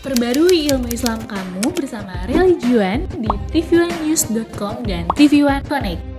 Perbarui ilmu Islam kamu bersama Religion di tvnews.com dan tv One Connect.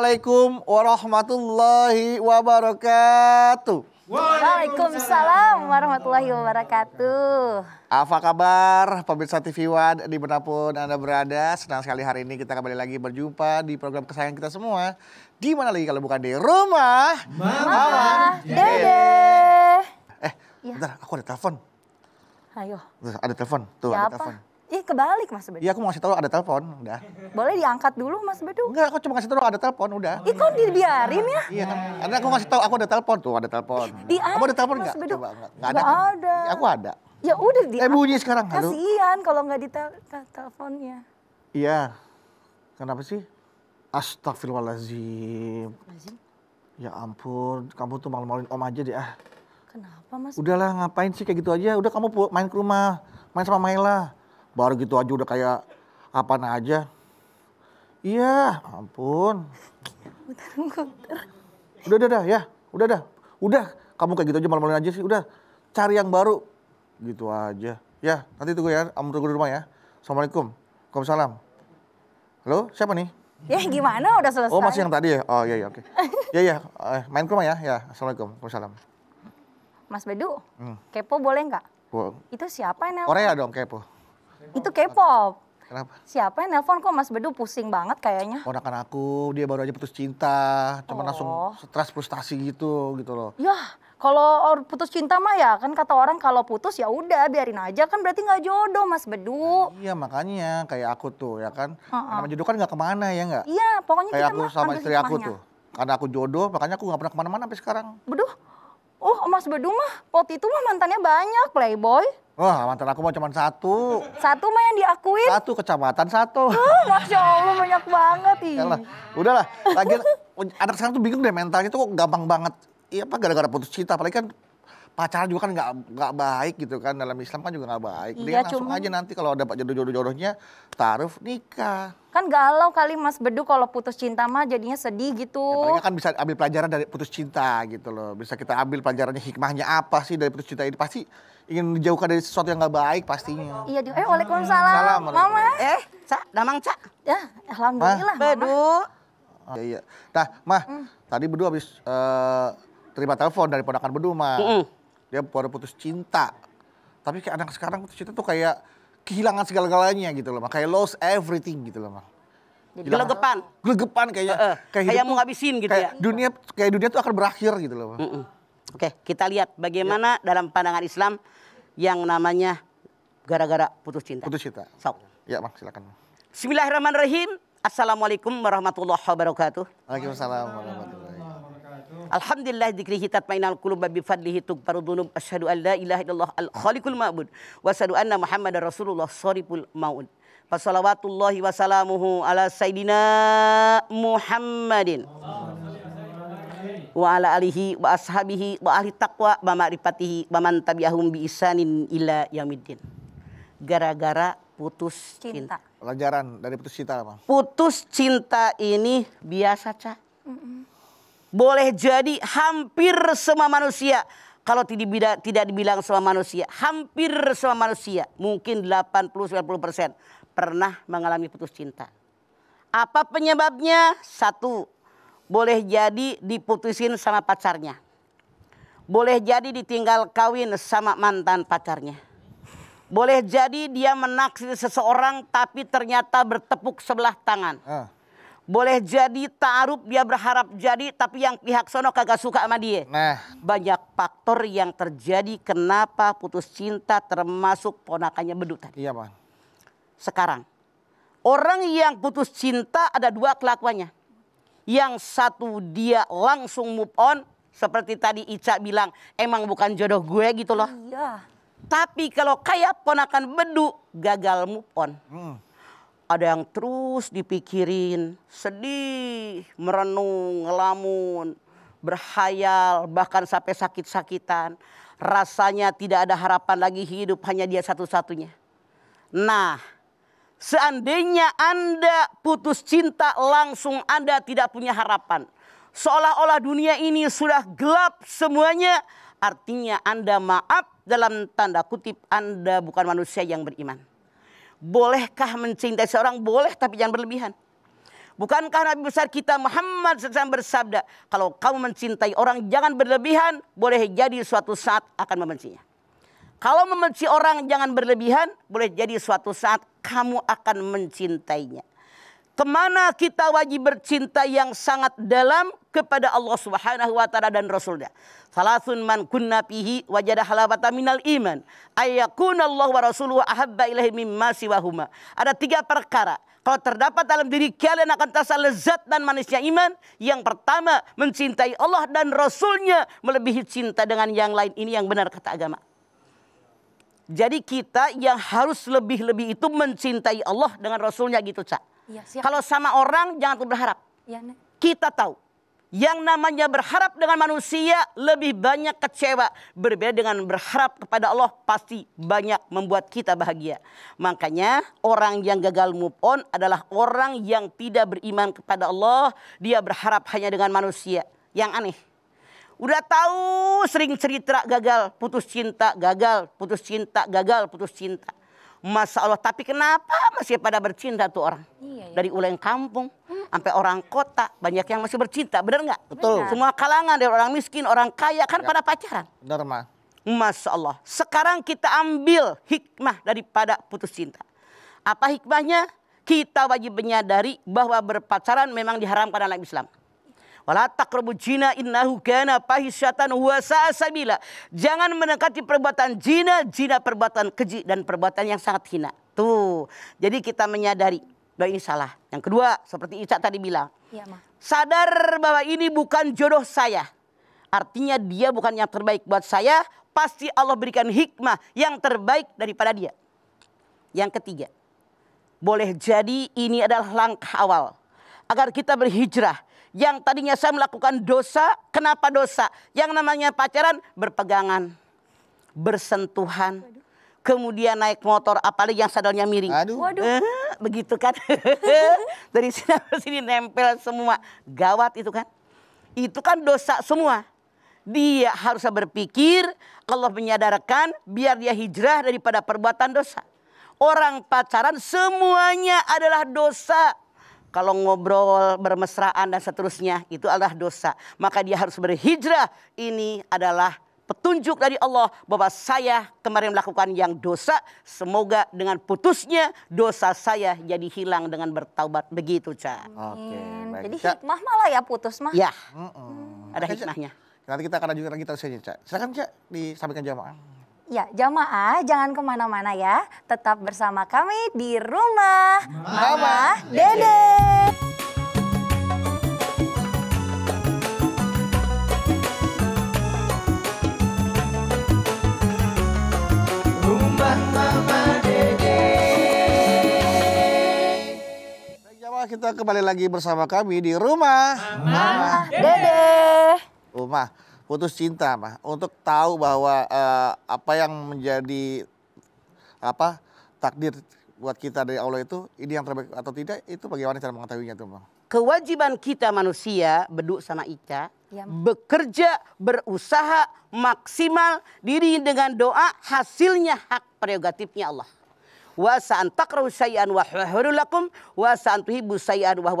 Assalamualaikum warahmatullahi wabarakatuh. Waalaikumsalam warahmatullahi wabarakatuh. Apa kabar pemirsa TV One di dimanapun Anda berada. Senang sekali hari ini kita kembali lagi berjumpa di program kesayangan kita semua. Di mana lagi kalau bukan di rumah Mama, Mama Dede. Eh, ya. bentar aku ada telepon. Ayo. Ada telepon. Tuh ya ada telepon. Ih kebalik Mas Bedu. Iya aku mau kasih tahu ada telepon, udah. Boleh diangkat dulu Mas Bedu? Enggak, aku cuma kasih tahu ada telepon, udah. Ih kok dibiarin ya? Iya kan, karena aku kasih tahu aku ada telepon tuh, ada telepon. Diangkat. Kamu ada telepon nggak? Coba ada. Nggak ada. aku ada. Ya udah diangkat. Eh bunyi sekarang. Kasihan kalau nggak di teleponnya. Iya. Kenapa sih? Astagfirullahaladzim. Ya ampun, kamu tuh malu-maluin om aja deh ah. Kenapa mas? Udahlah ngapain sih kayak gitu aja, udah kamu main ke rumah, main sama Maila. Baru gitu aja udah kayak apa aja. Iya, ampun. Udah, udah, udah, ya. Udah, udah. Udah, kamu kayak gitu aja malam-malam aja sih. Udah, cari yang baru. Gitu aja. Ya, nanti tunggu ya. Kamu tunggu di rumah ya. Assalamualaikum. Waalaikumsalam. Halo, siapa nih? Ya gimana udah selesai. Oh masih yang tadi ya? Oh iya iya oke. Okay. iya. ya, ya eh, main ke rumah ya. Ya assalamualaikum. Waalaikumsalam. Mas Bedu, hmm. kepo boleh nggak? Bo Itu siapa yang Korea dong kepo. Itu K-pop. Kenapa? Siapa yang nelpon kok Mas Bedu pusing banget kayaknya? Ponakan aku, dia baru aja putus cinta, cuman oh. langsung stres frustasi gitu gitu loh. Yah, kalau putus cinta mah ya kan kata orang kalau putus ya udah biarin aja kan berarti nggak jodoh Mas Bedu. Nah, iya makanya kayak aku tuh ya kan, uh -uh. nama jodoh kan nggak kemana ya nggak? Iya pokoknya kayak kita aku sama istri aku tuh, karena aku jodoh makanya aku nggak pernah kemana-mana sampai sekarang. bedu oh Mas Bedu mah pot itu mah mantannya banyak playboy. Wah, mantan aku mau cuma satu. Satu mah yang diakui. Satu, kecamatan satu. Uh, Masya Allah, banyak banget. Yalah, udahlah. Lagi anak sekarang tuh bingung deh mentalnya tuh kok gampang banget. Iya apa gara-gara putus cinta, apalagi kan pacaran juga kan nggak nggak baik gitu kan dalam Islam kan juga nggak baik. Iya, Dia langsung aja nanti kalau dapat jodoh-jodoh-jodohnya taruh nikah. Kan galau kali Mas Bedu kalau putus cinta mah jadinya sedih gitu. Ya, kan bisa ambil pelajaran dari putus cinta gitu loh. Bisa kita ambil pelajarannya hikmahnya apa sih dari putus cinta ini pasti ingin dijauhkan dari sesuatu yang nggak baik pastinya. Iya, di eh waalaikumsalam. Salam, Mama. Eh, Cak, damang Cak. Ya, alhamdulillah, Ma. Bedu. iya, iya. Nah, Mah, hmm. tadi Bedu habis uh, terima telepon dari ponakan Bedu, Mah. Mm -mm dia baru putus cinta tapi kayak anak sekarang putus cinta tuh kayak kehilangan segala-galanya gitu loh, kayak lost everything gitu loh, Gelegepan. Gelegepan kayaknya. Uh, uh, kayak kayak mau ngabisin gitu kayak ya. Dunia kayak dunia tuh akan berakhir gitu loh, Uh -uh. Oke, kita lihat bagaimana yeah. dalam pandangan Islam yang namanya gara-gara putus cinta. Putus cinta. So. Ya, mak silakan. Bismillahirrahmanirrahim. Assalamualaikum warahmatullahi wabarakatuh. Waalaikumsalam warahmatullahi wabarakatuh. Alhamdulillah dzikrihi tatmainal qulub bi fadlihi tughfaru dzunub asyhadu an la ilaha illallah al khalikul ma'bud Wasadu anna Muhammad rasulullah sariful maud. Fasalawatullahi wasalamuhu ala sayyidina Muhammadin wa ala alihi wa ashabihi wa ahli taqwa wa ma'rifatihi wa man tabi'ahum bi isanin ila yamiddin. Gara-gara putus cinta. cinta. Pelajaran dari putus cinta apa? Putus cinta ini biasa, Cak. Mm -mm boleh jadi hampir semua manusia kalau tidak tidak dibilang semua manusia, hampir semua manusia, mungkin 80-90% persen pernah mengalami putus cinta. Apa penyebabnya? Satu, boleh jadi diputusin sama pacarnya. Boleh jadi ditinggal kawin sama mantan pacarnya. Boleh jadi dia menaksir seseorang tapi ternyata bertepuk sebelah tangan. Uh boleh jadi taruh dia berharap jadi tapi yang pihak sono kagak suka sama dia. Nah. Banyak faktor yang terjadi kenapa putus cinta termasuk ponakannya bedut tadi. Iya bang. Sekarang orang yang putus cinta ada dua kelakuannya. Yang satu dia langsung move on seperti tadi Ica bilang emang bukan jodoh gue gitu loh. Iya. Tapi kalau kayak ponakan bedu gagal move on. Hmm ada yang terus dipikirin, sedih, merenung, ngelamun, berhayal, bahkan sampai sakit-sakitan. Rasanya tidak ada harapan lagi hidup, hanya dia satu-satunya. Nah, seandainya Anda putus cinta langsung Anda tidak punya harapan. Seolah-olah dunia ini sudah gelap semuanya, artinya Anda maaf dalam tanda kutip Anda bukan manusia yang beriman. Bolehkah mencintai seorang? Boleh tapi jangan berlebihan. Bukankah Nabi besar kita Muhammad sedang bersabda, kalau kamu mencintai orang jangan berlebihan, boleh jadi suatu saat akan membencinya. Kalau membenci orang jangan berlebihan, boleh jadi suatu saat kamu akan mencintainya. Kemana kita wajib bercinta yang sangat dalam kepada Allah Subhanahu wa taala dan Rasulnya. Salasun man kunna fihi wajada halawata minal iman. Ayakuna Allah wa rasuluhu ahabba ilaihi mimma siwahuma. Ada tiga perkara. Kalau terdapat dalam diri kalian akan terasa lezat dan manisnya iman. Yang pertama mencintai Allah dan Rasulnya melebihi cinta dengan yang lain. Ini yang benar kata agama. Jadi kita yang harus lebih-lebih itu mencintai Allah dengan Rasulnya gitu cak. Ya, siap. Kalau sama orang jangan berharap. Ya, Kita tahu yang namanya berharap dengan manusia lebih banyak kecewa. Berbeda dengan berharap kepada Allah pasti banyak membuat kita bahagia. Makanya orang yang gagal move on adalah orang yang tidak beriman kepada Allah. Dia berharap hanya dengan manusia. Yang aneh. Udah tahu sering cerita gagal, putus cinta, gagal, putus cinta, gagal, putus cinta. Masya Allah, tapi kenapa masih pada bercinta tuh orang? Iya, iya. Dari ulang kampung hmm. sampai orang kota, banyak yang masih bercinta, bener nggak? Betul. Semua kalangan dari orang miskin, orang kaya kan ya. pada pacaran. Benar, Ma. Masya Allah. Sekarang kita ambil hikmah daripada putus cinta. Apa hikmahnya? Kita wajib menyadari bahwa berpacaran memang diharamkan dalam Islam. Wala taqrabu jina innahu kana fahisyatan wa Jangan mendekati perbuatan jina, jina perbuatan keji dan perbuatan yang sangat hina. Tuh. Jadi kita menyadari bahwa ini salah. Yang kedua, seperti Ica tadi bilang. Ya, Ma. Sadar bahwa ini bukan jodoh saya. Artinya dia bukan yang terbaik buat saya, pasti Allah berikan hikmah yang terbaik daripada dia. Yang ketiga, boleh jadi ini adalah langkah awal agar kita berhijrah yang tadinya saya melakukan dosa, kenapa dosa? Yang namanya pacaran berpegangan, bersentuhan. Kemudian naik motor, apalagi yang sadarnya miring. Aduh. Waduh. Eh, begitu kan. Dari sini ke sini nempel semua. Gawat itu kan. Itu kan dosa semua dia harus berpikir Allah menyadarkan biar dia hijrah daripada perbuatan dosa. Orang pacaran semuanya adalah dosa kalau ngobrol bermesraan dan seterusnya itu adalah dosa. Maka dia harus berhijrah. Ini adalah petunjuk dari Allah bahwa saya kemarin melakukan yang dosa. Semoga dengan putusnya dosa saya jadi hilang dengan bertaubat begitu, Ca. Oke, baik. Jadi hikmah malah ya putus mah. Ya, mm -mm. ada hikmahnya. Nanti kita akan lanjutkan lagi terusnya, Ca. Silakan, cak disampaikan jamaah. Ya, jamaah jangan kemana-mana ya. Tetap bersama kami di rumah Mama, Mama Dede. Dede. kita kembali lagi bersama kami di rumah Mama, Mama Dede. Rumah putus cinta mah untuk tahu bahwa uh, apa yang menjadi apa takdir buat kita dari Allah itu ini yang terbaik atau tidak itu bagaimana cara mengetahuinya tuh mah Kewajiban kita manusia beduk sama Ica ya. bekerja berusaha maksimal diri dengan doa hasilnya hak prerogatifnya Allah wa sa'an takrahu wa huwahurulakum wa sa'an wa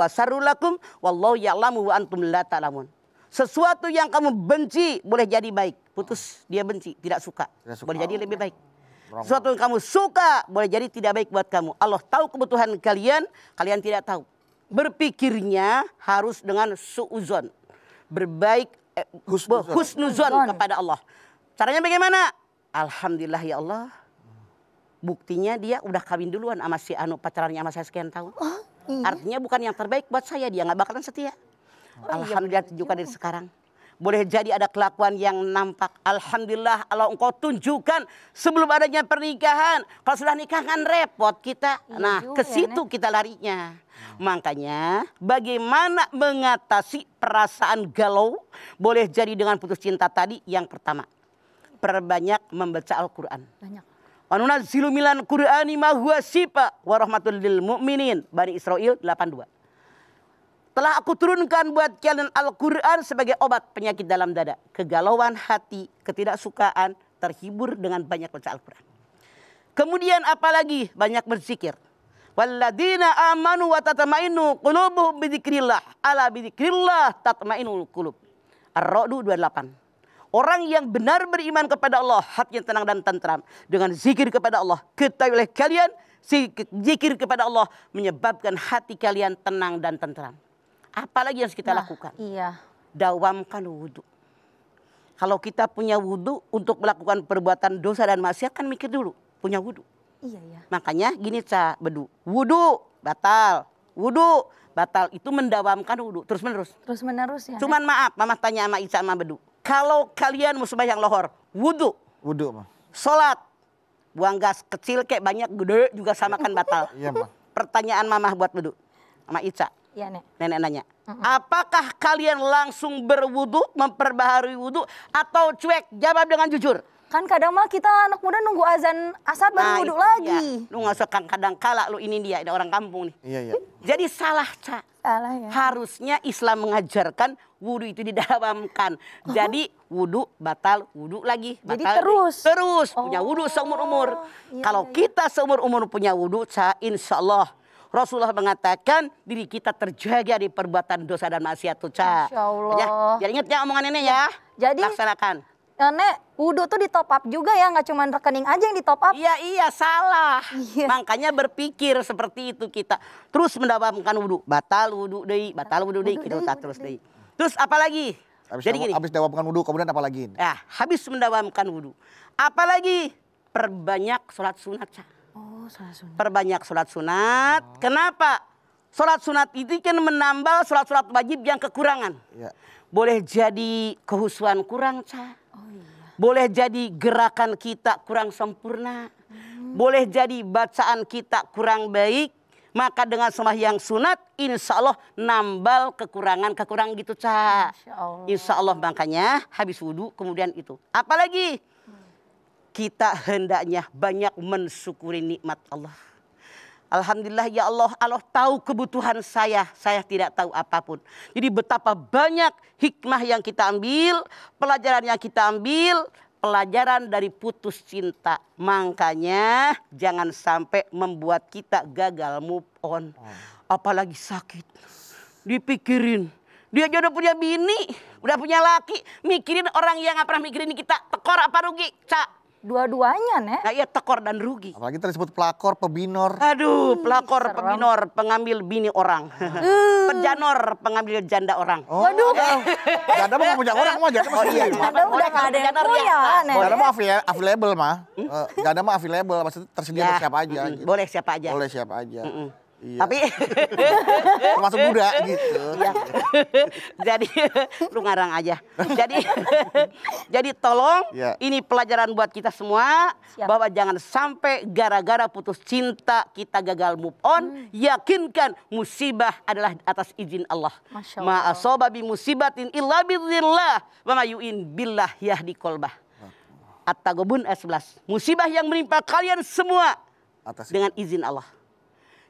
wallahu ya'lamu wa antum la ta'lamun. Sesuatu yang kamu benci boleh jadi baik. Putus dia benci, tidak suka. Tidak suka. Boleh jadi lebih baik. Sesuatu yang kamu suka boleh jadi tidak baik buat kamu. Allah tahu kebutuhan kalian, kalian tidak tahu. Berpikirnya harus dengan suuzon. Berbaik eh, husnuzon. kepada Allah. Caranya bagaimana? Alhamdulillah ya Allah. Buktinya dia udah kawin duluan sama si Anu pacarannya sama saya sekian tahun. Oh, iya. Artinya bukan yang terbaik buat saya, dia gak bakalan setia. Oh, iya, Alhamdulillah iya, tunjukkan dari sekarang. Boleh jadi ada kelakuan yang nampak. Alhamdulillah Allah engkau tunjukkan sebelum adanya pernikahan. Kalau sudah nikah kan repot kita. Iya nah ke ya, situ ya, kita larinya. Hmm. Makanya bagaimana mengatasi perasaan galau boleh jadi dengan putus cinta tadi yang pertama. Perbanyak membaca Al-Quran. Banyak. Wanunazilu milan Qur'ani mahuwa sipa warahmatullil mu'minin. Bani Israel 82. Telah aku turunkan buat kalian Al-Quran sebagai obat penyakit dalam dada. Kegalauan hati, ketidaksukaan, terhibur dengan banyak baca Al-Quran. Kemudian apalagi banyak berzikir. Walladina amanu wa tatmainu qulubuhum bidzikrillah. Ala bidzikrillah tatmainul qulub. Ar-Ra'du 28. Orang yang benar beriman kepada Allah, hati yang tenang dan tentram. Dengan zikir kepada Allah, ketahui oleh kalian, zikir kepada Allah menyebabkan hati kalian tenang dan tentram. Apalagi harus kita nah, lakukan? Iya. Dawamkan wudhu. Kalau kita punya wudhu untuk melakukan perbuatan dosa dan maksiat kan mikir dulu punya wudhu. Iya iya. Makanya gini ca bedu wudhu batal wudhu batal itu mendawamkan wudhu terus menerus. Terus menerus ya. Cuman maaf mama tanya sama Ica sama bedu. Kalau kalian mau sembahyang lohor wudhu. Wudhu ma. Sholat buang gas kecil kayak banyak gede juga sama kan iya, batal. Iya ma. Pertanyaan mamah buat bedu sama Ica Ya, Nek. Nenek nanya, uh apakah kalian langsung berwudu, memperbaharui wudu atau cuek? Jawab dengan jujur. Kan kadang mah kita anak muda nunggu azan asar baru nah, wudu iya. lagi. Ya. Lu gak usah kan kadang kalah lu ini dia, ada orang kampung nih. Iya, iya. Jadi salah, ca. Salah ya. Harusnya Islam mengajarkan wudu itu didawamkan. Oh. Jadi wudhu batal, wudhu lagi. Batal, Jadi terus? Terus, punya oh. wudhu seumur-umur. Iya, Kalau iya. iya. kita seumur-umur punya ca insya Allah Rasulullah mengatakan diri kita terjaga di perbuatan dosa dan maksiat tuh, Ca. Ya, ya ingat ya omongan ini ya. Jadi laksanakan. Nenek, eh, wudhu tuh di top up juga ya, nggak cuma rekening aja yang di top up. Iya, iya, salah. Iya. Makanya berpikir seperti itu kita. Terus mendapatkan wudhu, batal wudhu deh, batal wudhu deh, kita tak terus deh. Terus apa lagi? Habis Jadi gini. Habis mendapatkan wudhu, kemudian apa lagi? Ya, habis mendawamkan wudhu. Apalagi? Perbanyak sholat sunat, Cak sunat. Perbanyak sholat sunat. Oh. Kenapa? Sholat sunat itu kan menambah sholat-sholat wajib yang kekurangan. Ya. Boleh jadi kehusuan kurang, Ca. Oh, iya. Boleh jadi gerakan kita kurang sempurna. Hmm. Boleh jadi bacaan kita kurang baik. Maka dengan yang sunat, insya Allah nambal kekurangan-kekurangan gitu, Ca. Insya Allah. insya Allah. Makanya habis wudhu kemudian itu. Apalagi kita hendaknya banyak mensyukuri nikmat Allah. Alhamdulillah ya Allah, Allah tahu kebutuhan saya, saya tidak tahu apapun. Jadi betapa banyak hikmah yang kita ambil, pelajaran yang kita ambil, pelajaran dari putus cinta. Makanya jangan sampai membuat kita gagal move on. Hmm. Apalagi sakit, dipikirin. Dia aja udah punya bini, udah punya laki, mikirin orang yang gak pernah mikirin kita, tekor apa rugi, cak. Dua-duanya, Nek. Nah, iya tekor dan rugi. Apalagi kita disebut pelakor, pebinor. Aduh, hmm, pelakor, serem. pebinor, pengambil bini orang. Hmm. Uh. Pejanor, pengambil janda orang. Oh. Waduh. Ya. Hmm? Eh. janda mah punya orang, mah janda Oh, iya. Janda udah gak ada yang punya, Nek. Janda mah available, mah. Hmm? janda mah available, maksudnya tersedia ya. siapa aja. Hmm. Gitu. Boleh siapa aja. Boleh siapa aja. Mm -mm. Iya. Tapi termasuk muda gitu. Iya. jadi lu ngarang aja. Jadi jadi tolong iya. ini pelajaran buat kita semua Siap. bahwa jangan sampai gara-gara putus cinta kita gagal move on, hmm. yakinkan musibah adalah atas izin Allah. Ma'asoba bi musibatin illa billah wa mayu'in billah yahdi kolbah. At-Tagobun S11. Musibah yang menimpa kalian semua atas dengan izin Allah.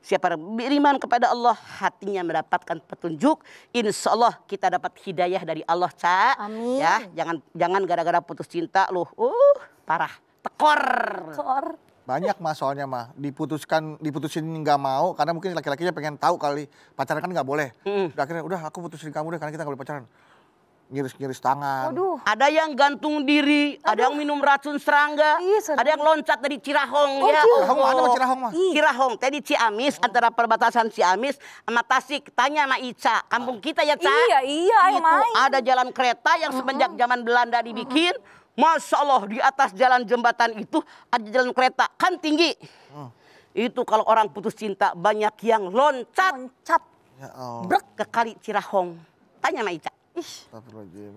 Siapa beriman kepada Allah, hatinya mendapatkan petunjuk. Insya Allah kita dapat hidayah dari Allah, cak, Amin. Ya, jangan jangan gara-gara putus cinta lu. Uh, parah. Tekor. Tekor. Banyak mas soalnya mah diputuskan diputusin nggak mau karena mungkin laki-lakinya pengen tahu kali pacaran kan nggak boleh. Hmm. Udah akhirnya udah aku putusin kamu deh karena kita nggak boleh pacaran nyiris-nyiris tangan. Aduh. Ada yang gantung diri, Aduh. ada yang minum racun serangga, Ih, ada yang loncat dari Cirahong oh, ya. Cirahong oh. mana Cirahong? Cirahong tadi Ciamis oh. antara perbatasan Ciamis sama Tasik. Tanya sama Ica, kampung ah. kita ya, Ca. Iya, iya, Itu ada jalan kereta yang semenjak zaman Belanda dibikin, Masya Allah di atas jalan jembatan itu ada jalan kereta kan tinggi. Hmm. Itu kalau orang putus cinta banyak yang loncat. Loncat. Ya oh. Brek ke kali Cirahong. Tanya sama Ica. Ih.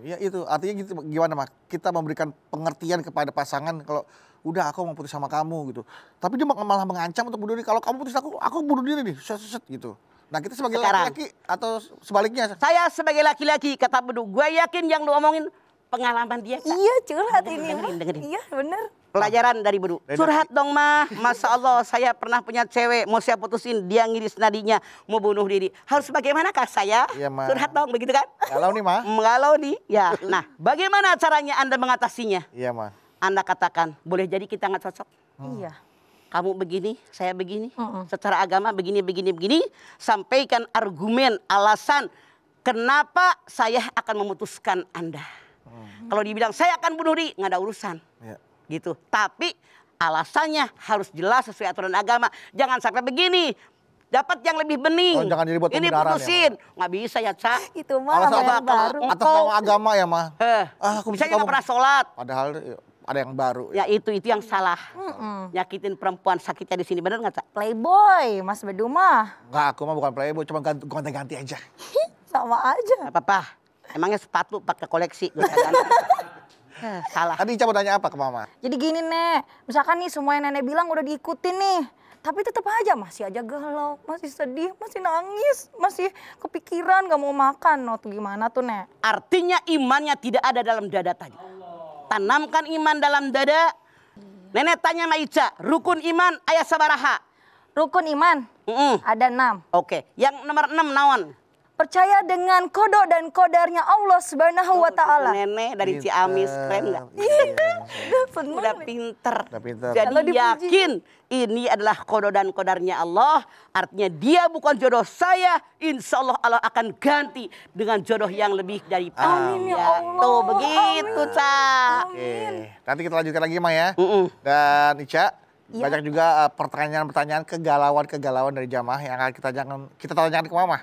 Ya itu artinya gitu gimana mak? Kita memberikan pengertian kepada pasangan kalau udah aku mau putus sama kamu gitu. Tapi dia malah mengancam untuk bunuh diri. Kalau kamu putus aku, aku bunuh diri nih. Set, set, gitu. Nah kita sebagai laki-laki atau sebaliknya? Saya sebagai laki-laki kata bedu. Gue yakin yang lu omongin pengalaman dia. Kak. Iya curhat ini. Dengerin, dengerin. Iya bener. Pelajaran dari Bedu. Curhat dong mah. Masya Allah saya pernah punya cewek. Mau saya putusin dia ngiris nadinya. Mau bunuh diri. Harus bagaimana kak saya? Iya, ma. Curhat dong begitu kan? Galau nih mah. Galau nih. Ya. Nah bagaimana caranya anda mengatasinya? Iya mah. Anda katakan boleh jadi kita nggak cocok. Hmm. Iya kamu begini, saya begini. Mm -mm. Secara agama begini, begini, begini. Sampaikan argumen, alasan kenapa saya akan memutuskan Anda. Hmm. Kalau dibilang saya akan bunuh diri nggak ada urusan, ya. gitu. Tapi alasannya harus jelas sesuai aturan agama. Jangan sampai begini. Dapat yang lebih bening. Oh, jangan jadi buat Ini ya, putusin. Ya, nggak bisa ya, Cak. Itu mah Alasan apa, baru. Atas nama agama ya, mah. Eh, ah, aku bisa nggak pernah sholat. Padahal eh, ada yang baru. Ya, ya itu itu yang salah. Mm-mm. Nyakitin perempuan sakitnya di sini bener nggak cak? Playboy, Mas Bedu mah. Nggak, aku mah bukan playboy, cuma ganti ganti aja. Sama aja. Gak apa-apa. Emangnya sepatu pakai koleksi. kan. salah. Tadi Ica mau tanya apa ke Mama? Jadi gini, Nek. Misalkan nih semua yang Nenek bilang udah diikutin nih. Tapi tetap aja masih aja galau, masih sedih, masih nangis, masih kepikiran gak mau makan. No, nah, tuh gimana tuh, Nek? Artinya imannya tidak ada dalam dada tadi. Tanamkan iman dalam dada. Nenek tanya sama Ica, rukun iman ayah sabaraha. Rukun iman? Mm -mm. Ada enam. Oke, okay. yang nomor enam nawan percaya dengan kodok dan kodarnya Allah Subhanahu wa oh, taala. Nenek dari iya. Ciamis keren enggak? Iya. iya, iya. Udah pinter. Jadi yakin ini adalah kodok dan kodarnya Allah, artinya dia bukan jodoh saya, insya Allah Allah akan ganti dengan jodoh yang lebih dari Amin ya, ya Allah. Tuh begitu, Amin. Ca. Amin. Oke. Nanti kita lanjutkan lagi, Ma ya. Mm Dan Ica, Ya. Banyak juga eh, pertanyaan-pertanyaan kegalauan-kegalauan dari jamaah yang akan kita jangan kita tanyakan ke Mama.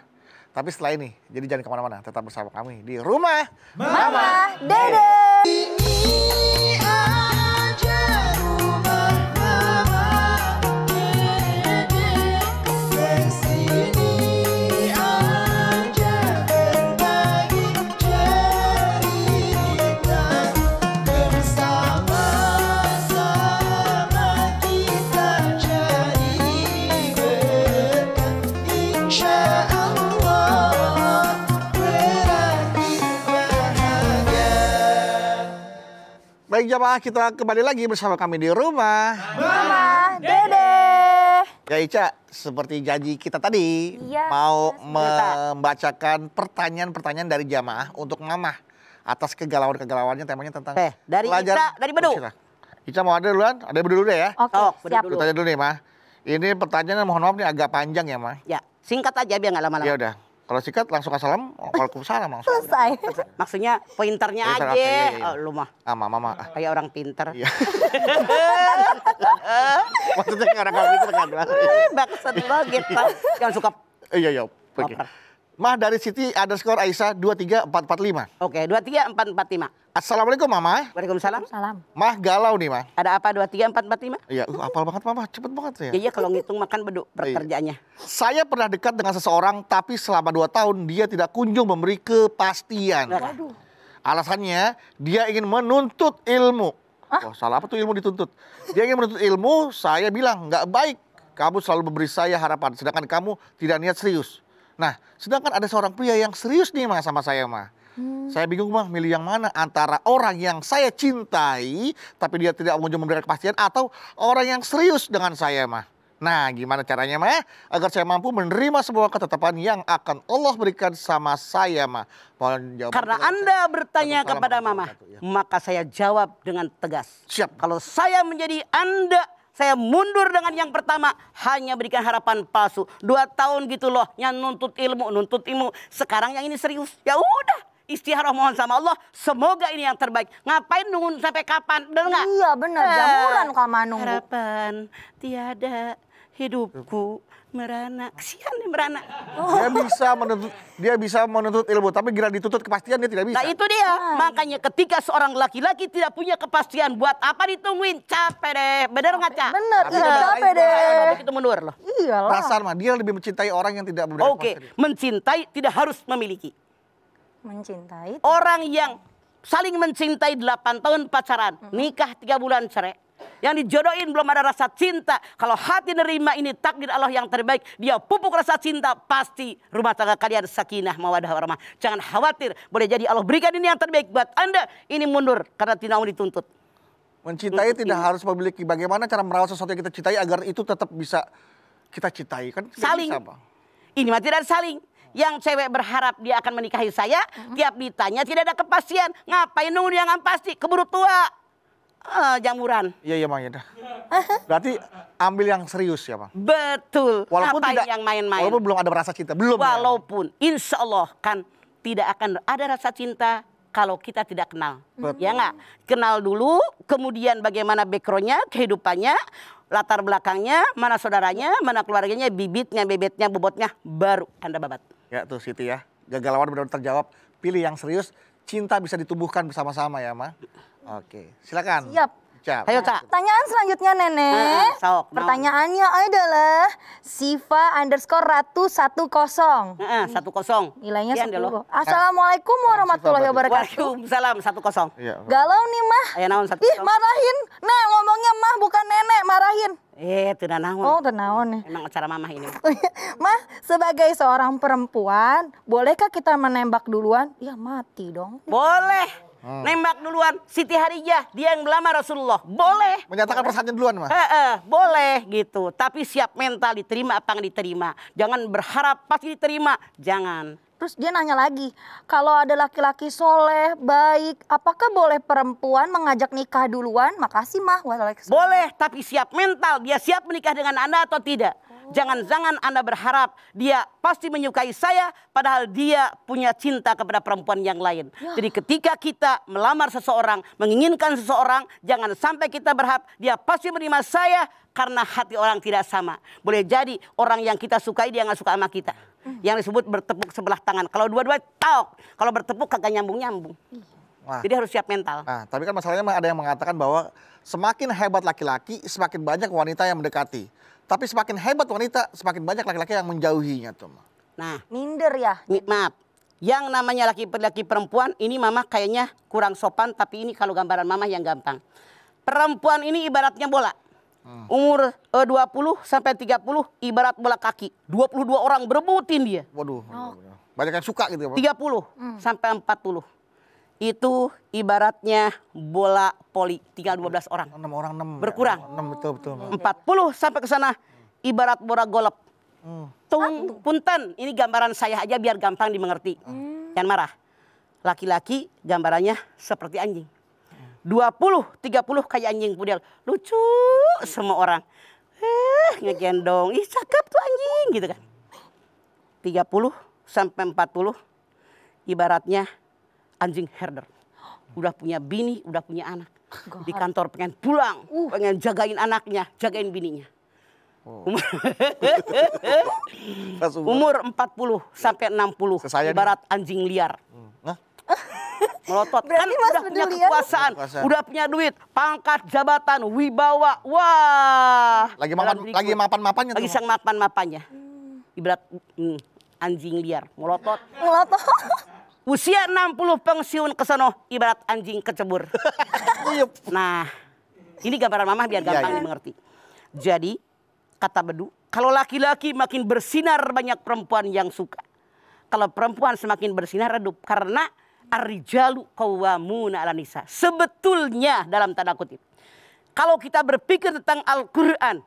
Tapi setelah ini, jadi jangan kemana-mana, tetap bersama kami di Rumah Mama, Mama Dede. Dede. jamaah kita kembali lagi bersama kami di rumah. Mama Dede. Ya Ica, seperti janji kita tadi ya, mau ya, membacakan pertanyaan-pertanyaan dari jamaah untuk Mama atas kegalauan-kegalauannya temanya tentang eh, dari pelajar. Ica dari Bedu. Oh, Ica mau ada duluan, ada Bedu dulu ya. Oke, oh, siap. Dulu. Tanya dulu nih, Ma. Ini pertanyaan mohon maaf ini agak panjang ya, Ma. Ya, singkat aja biar nggak lama-lama. Ya udah. Kalau sikat langsung kalau salam langsung. Selesai. Maksudnya pointernya aja. Iya, iya. Oh, lu mah. Ah, mama mama. Ah. Kayak orang pinter. Iya. Maksudnya orang kalau pinter kan. Baksud banget gitu. Yang suka Iya, iya. Pergi. Mah dari Siti ada skor Aisyah 23445. Oke, 23445. Assalamualaikum Mama. Waalaikumsalam. Salam. Mah galau nih Mah. Ada apa 23445? Iya, uh, apal banget Mama, cepet banget ya. Iya, kalau ngitung makan beduk iya. pekerjaannya. Saya pernah dekat dengan seseorang tapi selama 2 tahun dia tidak kunjung memberi kepastian. Waduh. Alasannya dia ingin menuntut ilmu. Hah? Wah, salah apa tuh ilmu dituntut? Dia ingin menuntut ilmu, saya bilang nggak baik. Kamu selalu memberi saya harapan, sedangkan kamu tidak niat serius Nah, sedangkan ada seorang pria yang serius nih mah sama saya mah. Hmm. Saya bingung mah, milih yang mana antara orang yang saya cintai tapi dia tidak mau memberikan kepastian atau orang yang serius dengan saya mah. Nah, gimana caranya mah ya? agar saya mampu menerima semua ketetapan yang akan Allah berikan sama saya mah? Mohon Karena Anda saya. bertanya kepada Mama, ya. maka saya jawab dengan tegas. Siap. Kalau saya menjadi Anda saya mundur dengan yang pertama. Hanya berikan harapan palsu. Dua tahun gitu loh. Yang nuntut ilmu, nuntut ilmu. Sekarang yang ini serius. Ya udah istiharah mohon sama Allah semoga ini yang terbaik ngapain nunggu sampai kapan benar iya benar jamuran eh, kamu nunggu harapan tiada hidupku merana. Kesian nih merana. Oh. Dia bisa menuntut dia bisa menuntut ilmu, tapi gila dituntut kepastian dia tidak bisa. Nah, itu dia. Ay. Ah. Makanya ketika seorang laki-laki tidak punya kepastian buat apa ditungguin, capek deh. Bener nggak, Cak? Bener, iya, capek deh. Itu mundur loh. Iyalah. Pasar mah dia lebih mencintai orang yang tidak berbeda. Oke, okay. mencintai tidak harus memiliki. Mencintai. Orang yang saling mencintai 8 tahun pacaran, mm -hmm. nikah 3 bulan cerai yang dijodohin belum ada rasa cinta. Kalau hati nerima ini takdir Allah yang terbaik. Dia pupuk rasa cinta. Pasti rumah tangga kalian sakinah mawadah warahmah. Jangan khawatir. Boleh jadi Allah berikan ini yang terbaik buat anda. Ini mundur karena tidak mau dituntut. Mencintai Tuntut tidak ini. harus memiliki. Bagaimana cara merawat sesuatu yang kita cintai agar itu tetap bisa kita cintai. Kan saling. Bisa, Ini mah tidak saling yang cewek berharap dia akan menikahi saya, hmm. tiap ditanya tidak ada kepastian. Ngapain nunggu yang pasti? Keburu tua uh, eh, jamuran. Iya iya Bang Indra. Berarti ambil yang serius ya Bang. Betul. Walaupun tidak yang main-main. Walaupun belum ada rasa cinta, belum. Ya? Walaupun ya, insya Allah kan tidak akan ada rasa cinta kalau kita tidak kenal. Betul. Ya nggak? Kenal dulu, kemudian bagaimana backgroundnya, kehidupannya, latar belakangnya, mana saudaranya, mana keluarganya, bibitnya, bebetnya, bobotnya, baru Anda babat. Ya tuh Siti ya, gagalawan benar-benar terjawab. Pilih yang serius, cinta bisa ditumbuhkan bersama-sama ya Ma. Oke, silakan. Siap. Siap. Ayo, Cak. Pertanyaan selanjutnya, Nenek. Uh, sok, Pertanyaannya adalah Siva underscore Ratu satu kosong. satu kosong. Nilainya satu. Assalamualaikum warahmatullahi wabarakatuh. Waalaikumsalam Satu kosong. Iya. Galau nih, Mah. Ayo naon satu Ih, marahin. Nah, ngomongnya Mah bukan Nenek, marahin. Eh, tidak naon. Oh, tidak naon. Emang acara Mama ini. mah, sebagai seorang perempuan, bolehkah kita menembak duluan? Ya, mati dong. Boleh hmm. nembak duluan Siti Harijah dia yang melamar Rasulullah boleh menyatakan persaingan duluan mah eh, eh, boleh gitu tapi siap mental diterima apa nggak diterima jangan berharap pasti diterima jangan Terus dia nanya lagi, kalau ada laki-laki soleh, baik, apakah boleh perempuan mengajak nikah duluan? Makasih mah. Boleh, tapi siap mental. Dia siap menikah dengan Anda atau tidak? Jangan-jangan Anda berharap dia pasti menyukai saya padahal dia punya cinta kepada perempuan yang lain. Ya. Jadi ketika kita melamar seseorang, menginginkan seseorang, jangan sampai kita berharap dia pasti menerima saya karena hati orang tidak sama. Boleh jadi orang yang kita sukai dia nggak suka sama kita. Hmm. Yang disebut bertepuk sebelah tangan. Kalau dua-dua tahu, kalau bertepuk kagak nyambung-nyambung. Nah, Jadi harus siap mental. Nah, tapi kan masalahnya ada yang mengatakan bahwa semakin hebat laki-laki, semakin banyak wanita yang mendekati. Tapi semakin hebat wanita, semakin banyak laki-laki yang menjauhinya tuh. Nah, minder ya. Maaf. Yang namanya laki-laki perempuan ini mama kayaknya kurang sopan tapi ini kalau gambaran mama yang gampang. Perempuan ini ibaratnya bola. Hmm. Umur eh, uh, 20 sampai 30 ibarat bola kaki. 22 orang berebutin dia. Waduh. Oh. Banyak yang suka gitu ya. 30 hmm. sampai 40 itu ibaratnya bola poli tinggal 12 orang. 6 orang 6. Berkurang. 6 betul betul. 40 sampai ke sana ibarat bola golop. Hmm. Tung punten, ini gambaran saya aja biar gampang dimengerti. Hmm. Jangan marah. Laki-laki gambarannya seperti anjing. 20, 30 kayak anjing pudel. Lucu semua orang. Eh, ngegendong. Ih, cakep tuh anjing gitu kan. 30 sampai 40 ibaratnya anjing herder. Udah punya bini, udah punya anak. God. Di kantor pengen pulang, uh. pengen jagain anaknya, jagain bininya. Oh. Umur 40 sampai 60 Sesayanya. ibarat anjing liar. Hmm. Nah. Melotot Berarti kan udah punya ya? kekuasaan, kekuasaan, udah punya duit, pangkat, jabatan, wibawa. Wah. Lagi mapan lagi mapan-mapannya Lagi sang mapan-mapannya. Ibarat hmm, anjing liar, melotot. Melotot usia 60 pensiun ke sono ibarat anjing kecebur. Iya. nah, ini gambaran mama biar gampang iya, iya. dimengerti. Jadi, kata Bedu, kalau laki-laki makin bersinar banyak perempuan yang suka. Kalau perempuan semakin bersinar redup karena arrijalu qawwamuna 'ala nisa. Sebetulnya dalam tanda kutip. Kalau kita berpikir tentang Al-Qur'an,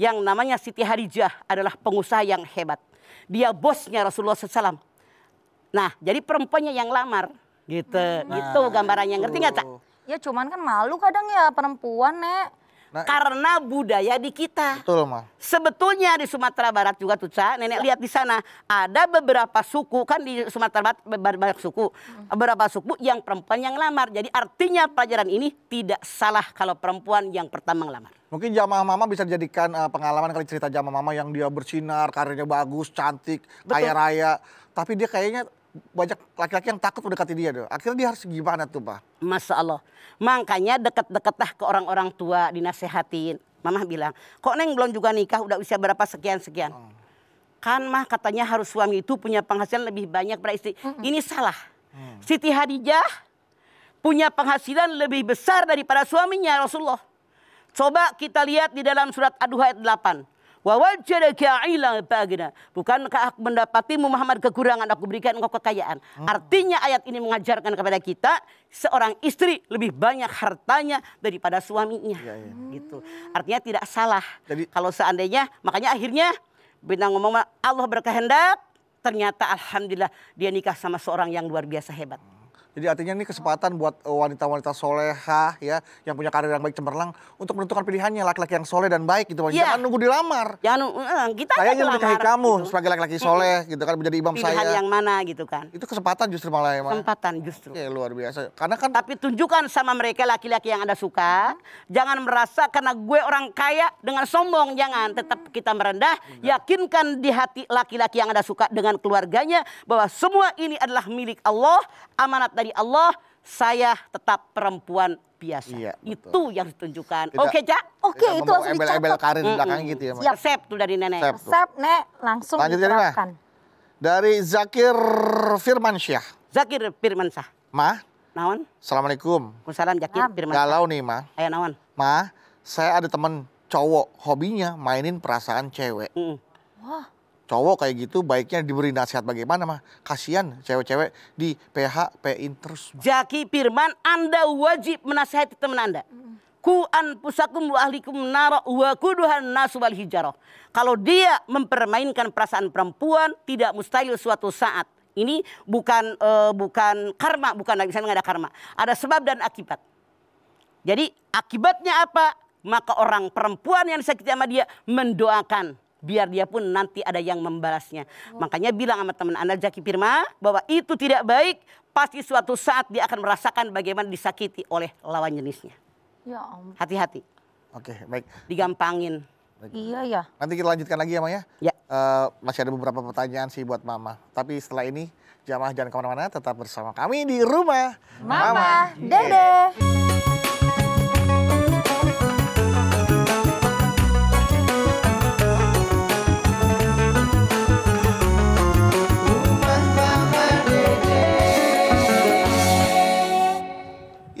yang namanya Siti Hadijah adalah pengusaha yang hebat. Dia bosnya Rasulullah SAW Nah, jadi perempuannya yang lamar gitu. Hmm. gitu nah, gitu gambarannya. Ngerti nggak, Cak? Gitu. Ya cuman kan malu kadang ya perempuan, Nek. Nah, karena budaya di kita. Betul, Ma. Sebetulnya di Sumatera Barat juga tuh, Ca. Nenek iya. lihat di sana ada beberapa suku kan di Sumatera Barat banyak suku. Hmm. Beberapa suku yang perempuan yang lamar. Jadi artinya pelajaran ini tidak salah kalau perempuan yang pertama ngelamar. Mungkin jamaah mama bisa dijadikan uh, pengalaman kali cerita jamaah mama yang dia bersinar, karirnya bagus, cantik, kaya raya. Tapi dia kayaknya banyak laki-laki yang takut mendekati dia tuh. Akhirnya dia harus gimana tuh, Pak? Masya Allah. Makanya deket lah ke orang-orang tua, dinasehatin. Mama bilang, kok Neng belum juga nikah, udah usia berapa sekian-sekian. Oh. Kan mah katanya harus suami itu punya penghasilan lebih banyak pada istri. Mm Ini salah. Hmm. Siti Hadijah punya penghasilan lebih besar daripada suaminya Rasulullah. Coba kita lihat di dalam surat Aduh ayat 8. Wa wajadaka bagina. Bukankah aku mendapati Muhammad kekurangan aku berikan engkau kekayaan. Oh. Artinya ayat ini mengajarkan kepada kita seorang istri lebih banyak hartanya daripada suaminya. Ya, ya. Hmm. Gitu. Artinya tidak salah. Jadi, Kalau seandainya makanya akhirnya bina ngomong Allah berkehendak ternyata alhamdulillah dia nikah sama seorang yang luar biasa hebat. Jadi artinya ini kesempatan buat eh, wanita-wanita soleha ya yang punya karir yang baik cemerlang untuk menentukan pilihannya laki-laki yang soleh dan baik gitu. Yeah. Jangan nunggu dilamar. Jangan uh, kita saya ingin menikahi kamu gitu. sebagai laki-laki soleh gitu kan menjadi imam Pilihan saya. yang mana gitu kan. Itu kesempatan justru malah ya. ya. Kesempatan justru. Ya luar biasa. Karena kan Tapi tunjukkan sama mereka laki-laki yang Anda suka, jangan merasa karena gue orang kaya dengan sombong jangan. Tetap kita merendah, Enggak. yakinkan di hati laki-laki yang Anda suka dengan keluarganya bahwa semua ini adalah milik Allah, amanat dari Allah, saya tetap perempuan biasa. Iya, Itu yang ditunjukkan. Oke, okay, Oke, itu langsung embel -embel karir mm -mm. belakang gitu ya. Mas. Siap, sep tuh dari Nenek. Sep, sep Nek, langsung Lanjut ya, diterapkan. Dari Zakir Firmansyah. Zakir Firmansyah. Ma? Nawan. Assalamualaikum. Waalaikumsalam Zakir Firmansyah. Galau nih, Ma. Ayo, Nawan. Ma, saya ada teman cowok hobinya mainin perasaan cewek. Mm -mm. Wah cowok kayak gitu baiknya diberi nasihat bagaimana mah kasihan cewek-cewek di PH PIN terus. Mah. Jaki Firman, Anda wajib menasihati teman Anda. Ku pusakum wa ahlikum nara wa kuduhan nasu wal hijaroh. Kalau dia mempermainkan perasaan perempuan tidak mustahil suatu saat. Ini bukan uh, bukan karma, bukan lagi saya ada karma. Ada sebab dan akibat. Jadi akibatnya apa? Maka orang perempuan yang disakiti sama dia mendoakan biar dia pun nanti ada yang membalasnya. Oh. Makanya bilang sama teman Anda Jaki Firma bahwa itu tidak baik, pasti suatu saat dia akan merasakan bagaimana disakiti oleh lawan jenisnya. Ya om. Hati-hati. Oke, baik. Digampangin. Baik. Iya ya. Nanti kita lanjutkan lagi ya Maya. Ya. Uh, masih ada beberapa pertanyaan sih buat Mama. Tapi setelah ini jamaah jangan kemana-mana, tetap bersama kami di rumah. Mama, Mama. Dede. Dede.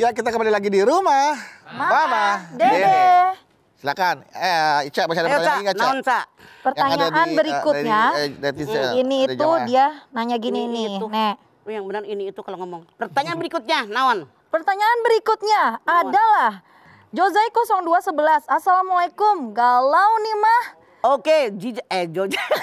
Ya kita kembali lagi di rumah Mama, Mama Dede. Dede. Silakan. Eh, Ica masih ada Ayo, pertanyaan nggak, Ica? Non, Ca. Pertanyaan di, eh, berikutnya. Uh, dari, eh, dari, uh, ini itu jamaah. Ya. dia nanya gini ini, nih, itu. Nek. Oh, yang benar ini itu kalau ngomong. Pertanyaan berikutnya, Nawan. Pertanyaan berikutnya Nawan. adalah Jozai 0211. Assalamualaikum. Galau nih mah. Oke, Jija, eh Joja.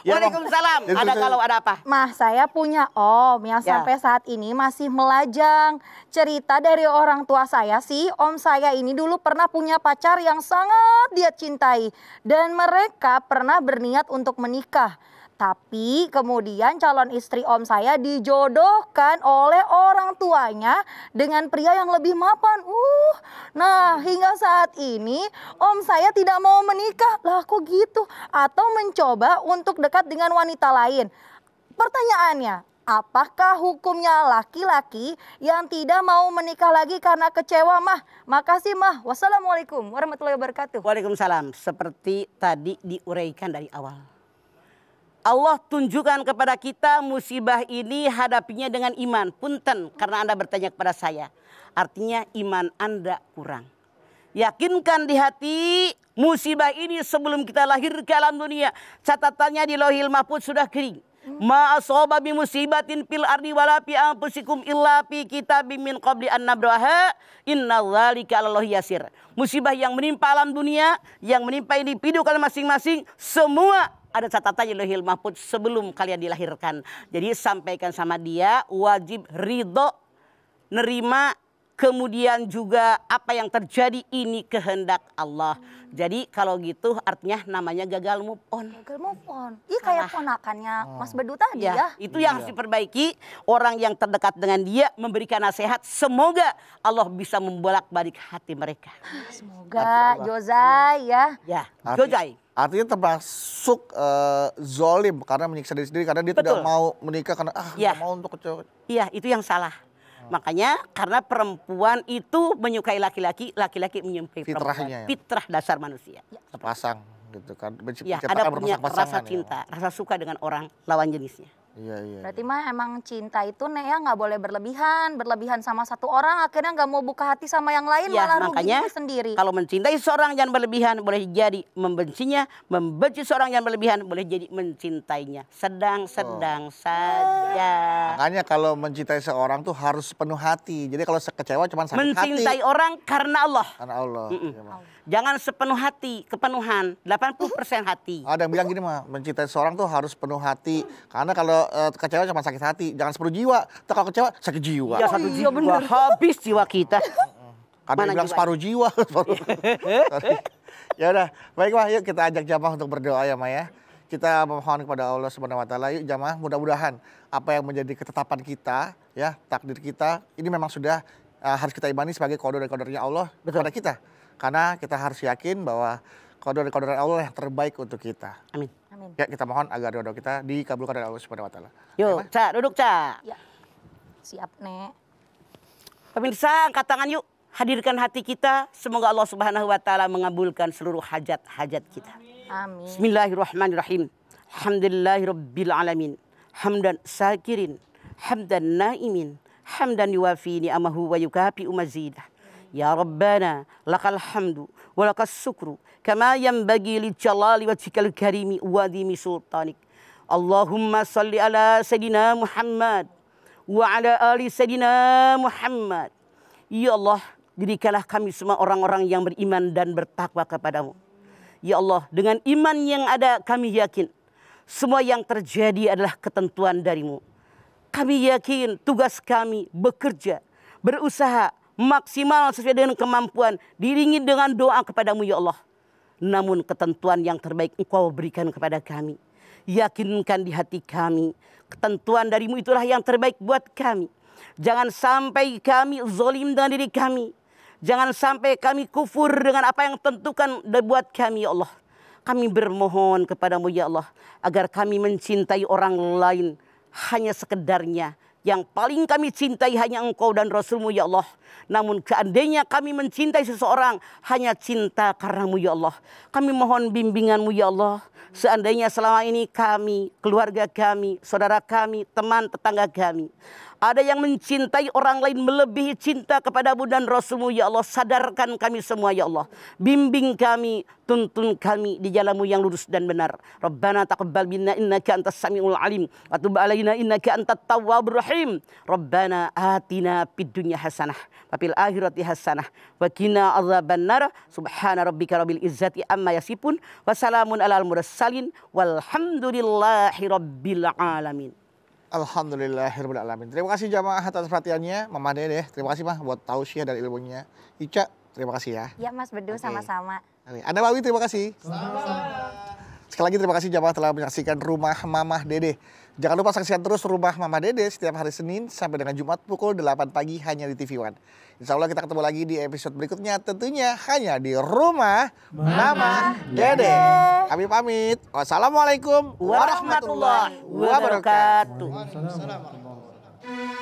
Ya, waalaikumsalam. Ya, ada kalau ada apa? Mah, saya punya om yang ya. sampai saat ini masih melajang. Cerita dari orang tua saya sih, om saya ini dulu pernah punya pacar yang sangat dia cintai. Dan mereka pernah berniat untuk menikah. Tapi kemudian calon istri om saya dijodohkan oleh orang tuanya dengan pria yang lebih mapan. Uh, nah hingga saat ini om saya tidak mau menikah. Lah kok gitu? Atau mencoba untuk dekat dengan wanita lain. Pertanyaannya, apakah hukumnya laki-laki yang tidak mau menikah lagi karena kecewa mah? Makasih mah. Wassalamualaikum warahmatullahi wabarakatuh. Waalaikumsalam. Seperti tadi diuraikan dari awal. Allah tunjukkan kepada kita musibah ini hadapinya dengan iman. Punten karena Anda bertanya kepada saya. Artinya iman Anda kurang. Yakinkan di hati musibah ini sebelum kita lahir ke alam dunia. Catatannya di lohil mahfud sudah kering. Ma asoba bi musibatin fil ardi wala fi anfusikum illa fi kita min qabli an nabraha inna dzalika yasir. Musibah yang menimpa alam dunia, yang menimpa individu kalian masing-masing, semua ada catatannya lohil mahfud sebelum kalian dilahirkan. Jadi sampaikan sama dia wajib ridho nerima kemudian juga apa yang terjadi ini kehendak Allah. Jadi kalau gitu artinya namanya gagal move on. Gagal move on. Iya kayak ponakannya ah. Mas Bedu tadi ya. ya. Itu yang harus iya. diperbaiki. Orang yang terdekat dengan dia memberikan nasihat. Semoga Allah bisa membolak balik hati mereka. Ah, semoga Jozai ya. Ya, Jozai artinya termasuk uh, zolim karena menyiksa diri sendiri karena dia Betul. tidak mau menikah karena ah ya. mau untuk kecewa. Iya, itu yang salah. Makanya karena perempuan itu menyukai laki-laki, laki-laki menyukai Fitrahnya, perempuan. Ya. Fitrah dasar manusia. Ya, terpasang gitu kan. ya, ada punya rasa ya. cinta, ya. rasa suka dengan orang lawan jenisnya. Iya, iya, iya. Berarti mah emang cinta itu nih ya nggak boleh berlebihan, berlebihan sama satu orang akhirnya nggak mau buka hati sama yang lain ya, malah makanya, rugi sendiri. Kalau mencintai seorang jangan berlebihan, boleh jadi membencinya, membenci seorang jangan berlebihan, boleh jadi mencintainya sedang-sedang oh. saja. Makanya kalau mencintai seorang tuh harus penuh hati. Jadi kalau sekecewa cuma sakit mencintai hati. Mencintai orang karena Allah. Karena Allah. Mm -mm. Ya, jangan sepenuh hati, kepenuhan, 80% hati. Ada yang bilang gini mah, mencintai seorang tuh harus penuh hati. Karena kalau Eh, kecewa cuma sakit hati. Jangan sepuluh jiwa. Kalau kecewa sakit jiwa. Ya, satu iya, jiwa. Bener. Habis jiwa kita. Kami bilang separuh jiwa. ya udah, baiklah yuk kita ajak jamaah untuk berdoa ya Maya. Kita memohon kepada Allah Subhanahu wa taala yuk jamaah mudah-mudahan apa yang menjadi ketetapan kita ya, takdir kita ini memang sudah uh, harus kita imani sebagai kodor dan kodornya Allah Betul. kepada kita. Karena kita harus yakin bahwa kodrat-kodrat Allah yang terbaik untuk kita. Amin. Amin. Ya, kita mohon agar doa kita dikabulkan oleh Allah Subhanahu wa taala. Yuk, Ca, duduk, Ca. Ya. Siap, Nek. Pemirsa, angkat tangan yuk. Hadirkan hati kita, semoga Allah Subhanahu wa taala mengabulkan seluruh hajat-hajat kita. Amin. Bismillahirrahmanirrahim. Alhamdulillahirabbil alamin. Hamdan sakirin, hamdan naimin, hamdan yuwafi ni'amahu wa yukafi umazidah. يا ربنا لك الحمد ولك الشكر كما ينبغي لجلال وجهك الكريم وعظيم سلطانك اللهم صل على سيدنا محمد وعلى آل سيدنا محمد Ya Allah, jadikanlah kami semua orang-orang yang beriman dan bertakwa kepadamu. Ya Allah, dengan iman yang ada kami yakin semua yang terjadi adalah ketentuan darimu. Kami yakin tugas kami bekerja, berusaha maksimal sesuai dengan kemampuan. Diringi dengan doa kepadamu ya Allah. Namun ketentuan yang terbaik engkau berikan kepada kami. Yakinkan di hati kami. Ketentuan darimu itulah yang terbaik buat kami. Jangan sampai kami zolim dengan diri kami. Jangan sampai kami kufur dengan apa yang tentukan buat kami ya Allah. Kami bermohon kepadamu ya Allah. Agar kami mencintai orang lain hanya sekedarnya yang paling kami cintai hanya engkau dan Rasulmu ya Allah. Namun seandainya kami mencintai seseorang hanya cinta karenamu ya Allah. Kami mohon bimbinganmu ya Allah. Seandainya selama ini kami, keluarga kami, saudara kami, teman, tetangga kami. Ada yang mencintai orang lain melebihi cinta kepadamu dan Rasulmu ya Allah. Sadarkan kami semua ya Allah. Bimbing kami, tuntun kami di jalanmu yang lurus dan benar. Rabbana taqabbal minna innaka antas samiul alim. Atub alayna innaka antat tawab rahim. Rabbana atina fid dunya hasanah. Wa akhirati hasanah. Wa kina azaban Subhana rabbika rabbil izzati amma yasipun. Wassalamun alal mursalin mursalin walhamdulillahi rabbil alamin. Alhamdulillahirabbil alamin. Terima kasih jamaah atas perhatiannya. Mama Dede, terima kasih Mah buat tausiah ya dan ilmunya. Ica, terima kasih ya. Ya Mas Bedu sama-sama. Okay. Anda Bawi, terima kasih. Sama-sama. Sekali lagi terima kasih jamaah telah menyaksikan Rumah Mamah Dede. Jangan lupa saksikan terus Rumah Mama Dede setiap hari Senin sampai dengan Jumat pukul 8 pagi hanya di TV One. Insya Allah kita ketemu lagi di episode berikutnya tentunya hanya di Rumah Mama, Mama Dede. Kami pamit. Wassalamualaikum warahmatullahi wabarakatuh. Warahmatullahi wabarakatuh.